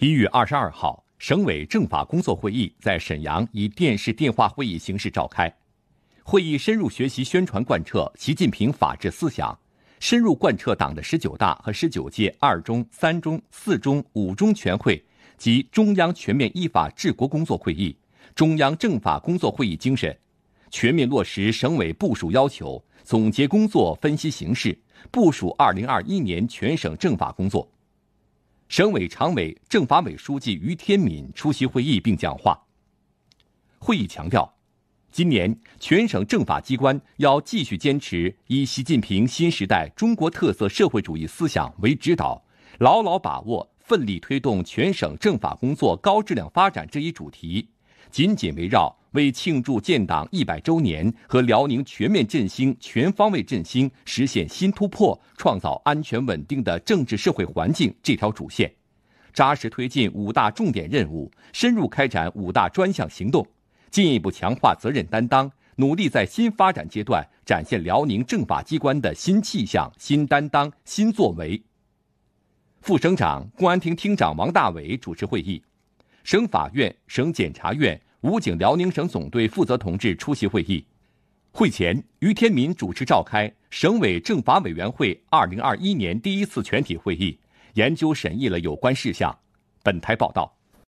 一月二十二号，省委政法工作会议在沈阳以电视电话会议形式召开。会议深入学习宣传贯彻习近平法治思想，深入贯彻党的十九大和十九届二中、三中、四中、五中全会及中央全面依法治国工作会议、中央政法工作会议精神，全面落实省委部署要求，总结工作，分析形势，部署二零二一年全省政法工作。省委常委、政法委书记于天敏出席会议并讲话。会议强调，今年全省政法机关要继续坚持以习近平新时代中国特色社会主义思想为指导，牢牢把握奋力推动全省政法工作高质量发展这一主题。紧紧围绕为庆祝建党一百周年和辽宁全面振兴、全方位振兴实现新突破，创造安全稳定的政治社会环境这条主线，扎实推进五大重点任务，深入开展五大专项行动，进一步强化责任担当，努力在新发展阶段展现辽宁政法机关的新气象、新担当、新作为。副省长、公安厅厅长王大伟主持会议。省法院、省检察院、武警辽宁省总队负责同志出席会议。会前，于天民主持召开省委政法委员会二零二一年第一次全体会议，研究审议了有关事项。本台报道。